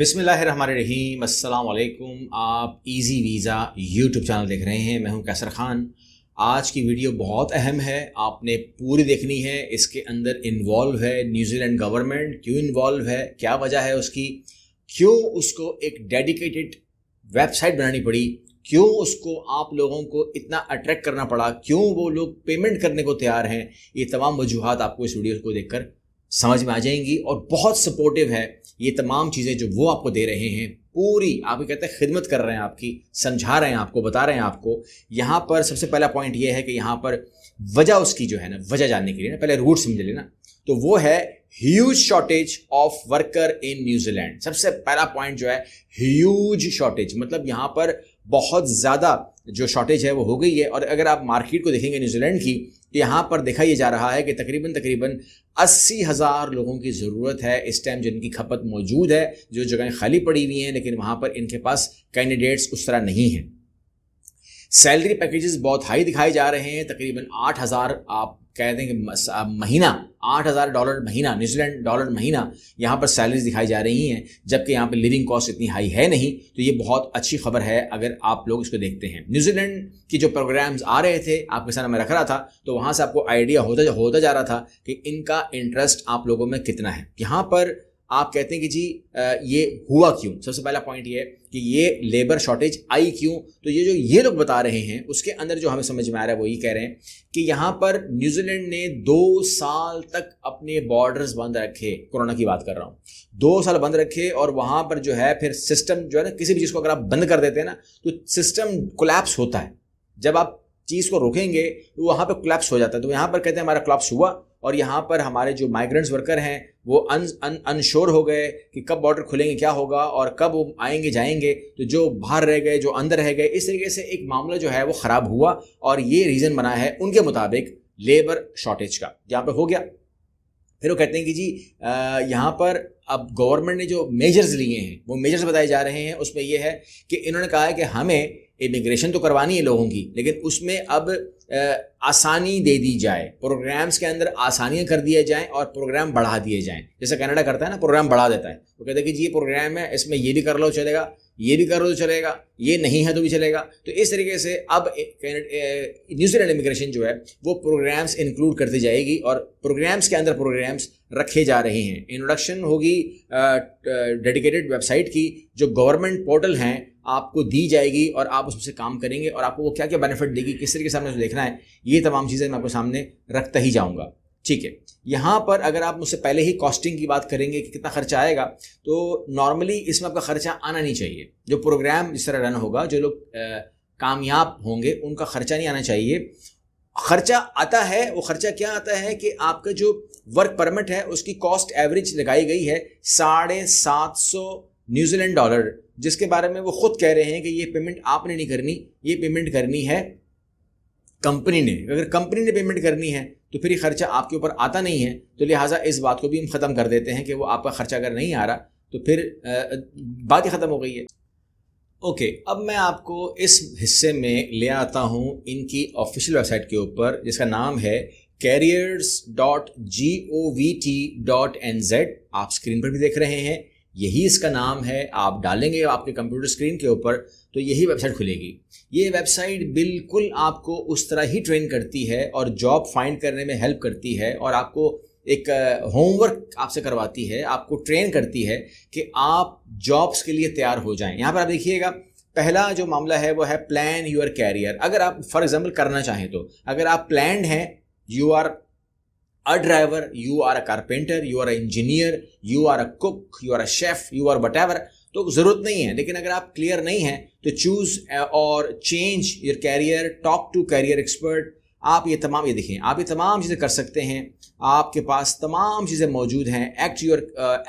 बिसमीम अल्लाम आप इजी वीज़ा यूट्यूब चैनल देख रहे हैं मैं हूं कैसर ख़ान आज की वीडियो बहुत अहम है आपने पूरी देखनी है इसके अंदर इन्वॉल्व है न्यूजीलैंड गवर्नमेंट क्यों इन्वॉल्व है क्या वजह है उसकी क्यों उसको एक डेडिकेटेड वेबसाइट बनानी पड़ी क्यों उसको आप लोगों को इतना अट्रैक्ट करना पड़ा क्यों वो लोग पेमेंट करने को तैयार हैं ये तमाम वजूहत आपको इस वीडियो को देखकर समझ में आ जाएंगी और बहुत सपोर्टिव है ये तमाम चीज़ें जो वो आपको दे रहे हैं पूरी आपको कहते हैं खिदमत कर रहे हैं आपकी समझा रहे हैं आपको बता रहे हैं आपको यहाँ पर सबसे पहला पॉइंट ये है कि यहाँ पर वजह उसकी जो है ना वजह जानने के लिए ना पहले रूट समझ लेना तो वो है huge shortage of worker in New Zealand सबसे पहला पॉइंट जो है ह्यूज शॉर्टेज मतलब यहाँ पर बहुत ज़्यादा जो शॉर्टेज है वो हो गई है और अगर आप मार्केट को देखेंगे न्यूजीलैंड की यहाँ पर देखा ये जा रहा है कि तकरीबन तकरीबन अस्सी हज़ार लोगों की ज़रूरत है इस टाइम जिनकी खपत मौजूद है जो जगहें खाली पड़ी हुई हैं लेकिन वहाँ पर इनके पास कैंडिडेट्स उस तरह नहीं हैं सैलरी पैकेजेस बहुत हाई दिखाए जा रहे हैं तकरीबन आठ हज़ार आप कह दें कि महीना आठ हज़ार डॉलर महीना न्यूजीलैंड डॉलर महीना यहाँ पर सैलरीज दिखाई जा रही हैं जबकि यहाँ पर लिविंग कॉस्ट इतनी हाई है नहीं तो ये बहुत अच्छी खबर है अगर आप लोग इसको देखते हैं न्यूजीलैंड के जो प्रोग्राम्स आ रहे थे आपके सामने मैं रख रहा था तो वहाँ से आपको आइडिया होता होता जा रहा था कि इनका इंटरेस्ट आप लोगों में कितना है यहाँ पर आप कहते हैं कि जी ये हुआ क्यों सबसे पहला पॉइंट ये है कि ये लेबर शॉर्टेज आई क्यों तो ये जो ये लोग बता रहे हैं उसके अंदर जो हमें समझ में आ रहा है वो ये कह रहे हैं कि यहाँ पर न्यूजीलैंड ने दो साल तक अपने बॉर्डर्स बंद रखे कोरोना की बात कर रहा हूँ दो साल बंद रखे और वहाँ पर जो है फिर सिस्टम जो है ना किसी भी चीज़ को अगर आप बंद कर देते हैं ना तो सिस्टम कोलैप्स होता है जब आप चीज़ को रोकेंगे तो वहाँ पर कोलैप्स हो जाता है तो यहाँ पर कहते हैं हमारा कोलैप्स हुआ और यहाँ पर हमारे जो माइग्रेंट्स वर्कर हैं वो अन अन अनश्योर हो गए कि कब बॉर्डर खुलेंगे क्या होगा और कब वो आएंगे जाएंगे तो जो बाहर रह गए जो अंदर रह गए इस तरीके से एक मामला जो है वो ख़राब हुआ और ये रीज़न बना है उनके मुताबिक लेबर शॉर्टेज का यहाँ पर हो गया फिर वो कहते हैं कि जी यहाँ पर अब गवर्नमेंट ने जो मेजर्स लिए हैं वो मेजर्स बताए जा रहे हैं उसमें यह है कि इन्होंने कहा है कि हमें इमिग्रेशन तो करवानी है लोगों की लेकिन उसमें अब आसानी दे दी जाए प्रोग्राम्स के अंदर आसानियाँ कर दिए जाएँ और प्रोग्राम बढ़ा दिए जाएँ जैसे कनाडा करता है ना प्रोग्राम बढ़ा देता है वो तो हैं कि जी ये प्रोग्राम है इसमें ये भी कर लो चलेगा ये भी कर लो तो चलेगा ये नहीं है तो भी चलेगा तो इस तरीके से अब न्यूजीलैंड इमिग्रेशन जो है वो प्रोग्राम्स इंक्लूड करती जाएगी और प्रोग्राम्स के अंदर प्रोग्राम्स रखे जा रहे हैं इंट्रोडक्शन होगी डेडिकेटेड वेबसाइट की जो गवर्नमेंट पोर्टल हैं आपको दी जाएगी और आप उसमें से काम करेंगे और आपको वो क्या क्या बेनिफिट देगी किस तरीके से आपने देखना है ये तमाम चीज़ें मैं आपके सामने रखता ही जाऊँगा ठीक है यहाँ पर अगर आप मुझसे पहले ही कॉस्टिंग की बात करेंगे कि कितना खर्चा आएगा तो नॉर्मली इसमें आपका खर्चा आना नहीं चाहिए जो प्रोग्राम इस तरह रन होगा जो लोग कामयाब होंगे उनका खर्चा नहीं आना चाहिए खर्चा आता है वो खर्चा क्या आता है कि आपका जो वर्क परमिट है उसकी कॉस्ट एवरेज लगाई गई है साढ़े सात सौ न्यूजीलैंड डॉलर जिसके बारे में वो खुद कह रहे हैं कि ये पेमेंट आपने नहीं करनी ये पेमेंट करनी है कंपनी ने अगर कंपनी ने पेमेंट करनी है तो फिर ये खर्चा आपके ऊपर आता नहीं है तो लिहाजा इस बात को भी हम ख़त्म कर देते हैं कि वो आपका खर्चा अगर नहीं आ रहा तो फिर बात ही ख़त्म हो गई है ओके अब मैं आपको इस हिस्से में ले आता हूँ इनकी ऑफिशियल वेबसाइट के ऊपर जिसका नाम है careers dot G O V T dot N Z आप स्क्रीन पर भी देख रहे हैं यही इसका नाम है आप डालेंगे आपके कंप्यूटर स्क्रीन के ऊपर तो यही वेबसाइट खुलेगी ये वेबसाइट बिल्कुल आपको उस तरह ही ट्रेन करती है और जॉब फाइंड करने में हेल्प करती है और आपको एक होमवर्क आपसे करवाती है आपको ट्रेन करती है कि आप जॉब्स के लिए तैयार हो जाएं यहाँ पर आप देखिएगा पहला जो मामला है वो है प्लान योर कैरियर अगर आप फॉर एग्जाम्पल करना चाहें तो अगर आप प्लान हैं you are a driver, you are a carpenter, you are an engineer, you are a cook, you are a chef, you are whatever. तो जरूरत नहीं है लेकिन अगर आप क्लियर नहीं है तो चूज और change your career talk to career expert आप ये तमाम ये देखें आप ये तमाम चीज़ें कर सकते हैं आपके पास तमाम चीज़ें मौजूद हैं act your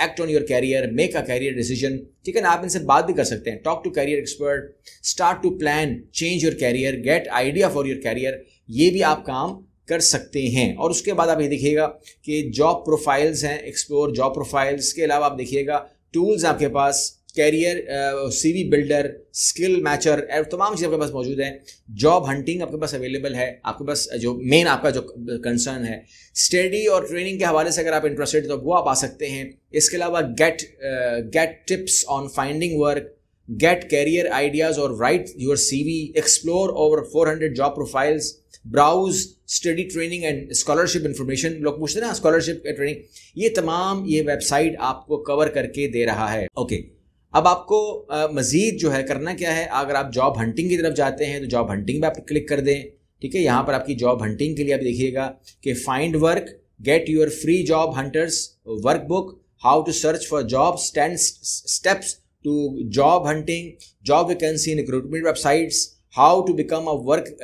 act on your career make a career decision ठीक है ना आप इनसे बात भी कर सकते हैं talk to career expert start to plan change your career get idea for your career ये भी आप काम कर सकते हैं और उसके बाद आप ये देखिएगा कि जॉब प्रोफाइल्स हैं एक्सप्लोर जॉब प्रोफाइल्स के अलावा आप देखिएगा टूल्स आपके पास career CV builder skill matcher तमाम चीज़ आपके पास मौजूद है जॉब हंटिंग आपके पास अवेलेबल है आपके पास जो मेन आपका जो कंसर्न है स्टडी और ट्रेनिंग के हवाले से अगर आप इंटरेस्टेड तो वो आप आ सकते हैं इसके अलावा get get tips on finding work get career ideas or write your CV, explore over 400 job profiles, browse study training and scholarship information लोग पूछते हैं ना स्कॉलरशिप ट्रेनिंग ये तमाम ये वेबसाइट आपको कवर करके दे रहा है ओके okay. अब आपको आ, मजीद जो है करना क्या है अगर आप जॉब हंटिंग की तरफ जाते हैं तो जॉब हंटिंग में आप क्लिक कर दें ठीक है यहाँ पर आपकी जॉब हंटिंग के लिए आप देखिएगा कि find work get your free job hunters work book how to search for job stand steps to job hunting job vacancy in recruitment websites, how to become a work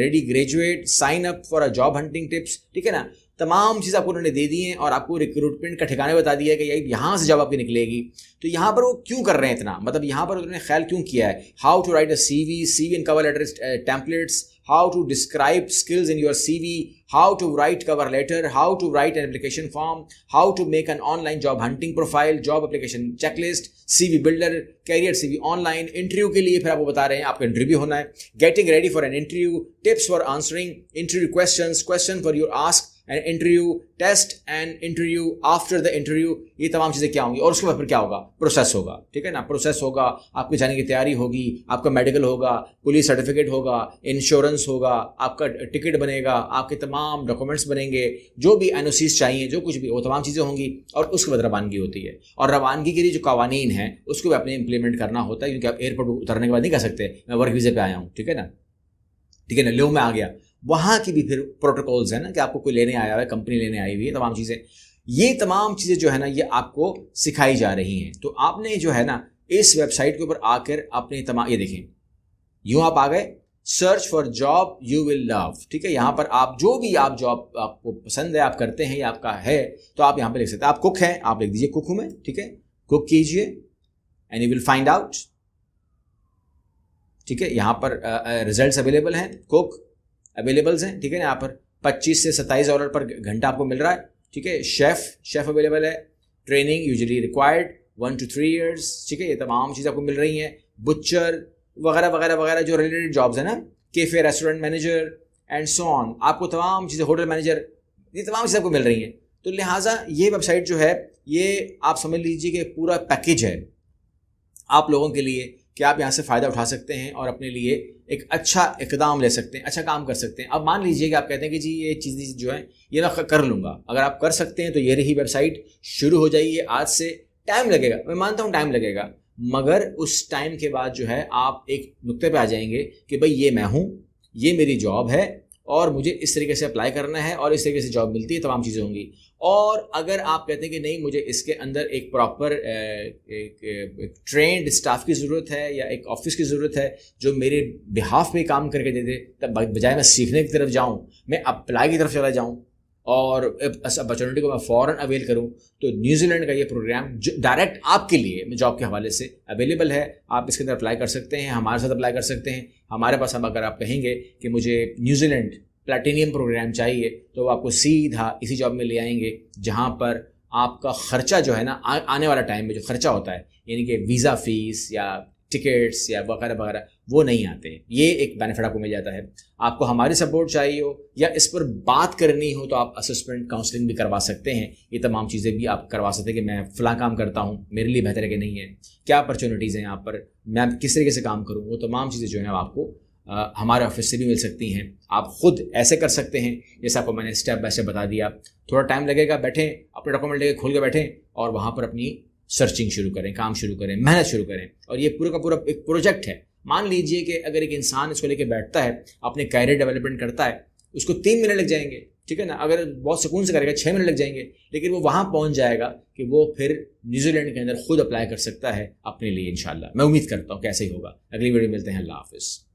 ready graduate sign up for a job hunting tips ठीक है ना तमाम चीज़ आपको उन्होंने दे दी हैं और आपको recruitment का ठिकाने बता दिया है कि यार यहाँ से जॉब आपकी निकलेगी तो यहाँ पर वो क्यों कर रहे हैं इतना मतलब यहाँ पर उन्होंने ख्याल क्यों किया है how to write a C V C V and cover letter templates how to describe skills in your CV, how to write cover letter, how to write an application form, how to make an online job hunting profile, job application checklist, CV builder, career CV online, interview ke liye, phir आपको बता रहे हैं आपका interview hona hai. getting ready for an interview, tips for answering interview questions, question for your ask and interview test and interview after the interview ये तमाम चीज़ें क्या होंगी और उसके बाद फिर क्या होगा प्रोसेस होगा ठीक है ना प्रोसेस होगा आपके जाने की तैयारी होगी आपका मेडिकल होगा पुलिस सर्टिफिकेट होगा इंश्योरेंस होगा आपका टिकट बनेगा आपके तमाम डॉक्यूमेंट्स बनेंगे जो भी एन चाहिए जो कुछ भी वो तमाम चीज़ें होंगी और उसके बाद रवानगी होती है और रवानगी के लिए जो कवानीन है उसको भी अपने इंप्लीमेंट करना होता है क्योंकि आप एयरपोर्ट उतरने के बाद नहीं कह सकते मैं वर्क वीज़े पर आया हूँ ठीक है ना ठीक है ना लो मैं आ गया वहाँ की भी फिर प्रोटोकॉल्स हैं ना कि आपको कोई लेने आया हुआ है कंपनी लेने आई हुई है तमाम चीज़ें ये तमाम चीज़ें जो है ना ये आपको सिखाई जा रही हैं तो आपने जो है ना इस वेबसाइट के ऊपर आकर अपने तमाम ये देखें यूँ आप आ गए search for job you will love ठीक है यहाँ पर आप जो भी आप जॉब आपको पसंद है आप करते हैं या आपका है तो आप यहाँ पर लिख सकते हैं आप कुक हैं आप लिख दीजिए कुक हूँ मैं ठीक है कुक कीजिए and you will find out ठीक है यहाँ पर रिजल्ट अवेलेबल हैं कुक अवेलेबल्स हैं ठीक है ना यहाँ पर पच्चीस से सत्ताईस डॉलर पर घंटा आपको मिल रहा है ठीक है शेफ़ शेफ़ अवेलेबल है training usually required one two three years ठीक है ये तमाम चीज़ें आपको मिल रही हैं बुच्चर वगैरह वगैरह वगैरह जो रिलेटेड जॉब्स हैं ना cafe restaurant manager and so on आपको तमाम चीज़ें होटल मैनेजर ये तमाम चीज़ें आपको मिल रही हैं तो लिहाजा ये वेबसाइट जो है ये आप समझ लीजिए कि पूरा पैकेज है आप लोगों के लिए कि आप यहाँ से फ़ायदा उठा सकते हैं और अपने लिए एक अच्छा इकदाम ले सकते हैं अच्छा काम कर सकते हैं अब मान लीजिए कि आप कहते हैं कि जी ये चीज़ें जो है ये मैं कर लूँगा अगर आप कर सकते हैं तो ये रही वेबसाइट शुरू हो जाइए आज से टाइम लगेगा मैं मानता हूँ टाइम लगेगा मगर उस टाइम के बाद जो है आप एक नुक्ते पे आ जाएंगे कि भाई ये मैं हूँ ये मेरी जॉब है और मुझे इस तरीके से अप्लाई करना है और इस तरीके से जॉब मिलती है तमाम चीज़ें होंगी और अगर आप कहते हैं कि नहीं मुझे इसके अंदर एक प्रॉपर एक ट्रेंड स्टाफ की ज़रूरत है या एक ऑफिस की ज़रूरत है जो मेरे बिहाफ पे काम करके दे दे तब बजाय मैं सीखने की तरफ जाऊँ मैं अप्लाई की तरफ चला जाऊँ और अपॉर्चुनिटी को मैं फ़ौर अवेल करूँ तो न्यूजीलैंड का ये प्रोग्राम डायरेक्ट आपके लिए जॉब के हवाले से अवेलेबल है आप इसके अंदर अप्लाई कर सकते हैं हमारे साथ अप्लाई कर सकते हैं हमारे पास अब अगर आप कहेंगे कि मुझे न्यूजीलैंड प्लेटिनियम प्रोग्राम चाहिए तो वो आपको सीधा इसी जॉब में ले आएंगे जहाँ पर आपका ख़र्चा जो है ना आ, आने वाला टाइम में जो खर्चा होता है यानी कि वीज़ा फ़ीस या टिकट्स या वगैरह वगैरह वो नहीं आते हैं ये एक बेनिफिट आपको मिल जाता है आपको हमारी सपोर्ट चाहिए हो या इस पर बात करनी हो तो आप असेसमेंट काउंसलिंग भी करवा सकते हैं ये तमाम चीज़ें भी आप करवा सकते हैं कि मैं फ़लाँ काम करता हूँ मेरे लिए बेहतर है कि नहीं है क्या अपॉर्चुनिटीज़ हैं यहाँ पर मैं किस तरीके से काम करूँ वो तमाम चीज़ें जो हैं आपको आ, हमारे ऑफिस से भी मिल सकती हैं आप खुद ऐसे कर सकते हैं जैसे आपको मैंने स्टेप बाय स्टेप बता दिया थोड़ा टाइम लगेगा बैठें अपने डॉक्यूमेंट लेके खोल के बैठें और वहाँ पर अपनी सर्चिंग शुरू करें काम शुरू करें मेहनत शुरू करें और ये पूरा का पूरा एक प्रोजेक्ट है मान लीजिए कि अगर एक इंसान इसको लेके बैठता है अपने कैरियर डेवलपमेंट करता है उसको तीन मिनट लग जाएंगे ठीक है ना अगर बहुत सुकून से करेगा छः मिनट लग जाएंगे लेकिन वो वहाँ पहुँच जाएगा कि वो फिर न्यूजीलैंड के अंदर खुद अप्लाई कर सकता है अपने लिए इन मैं उम्मीद करता हूँ कैसे ही होगा अगली वीडियो मिलते हैं अल्लाह हाफिज़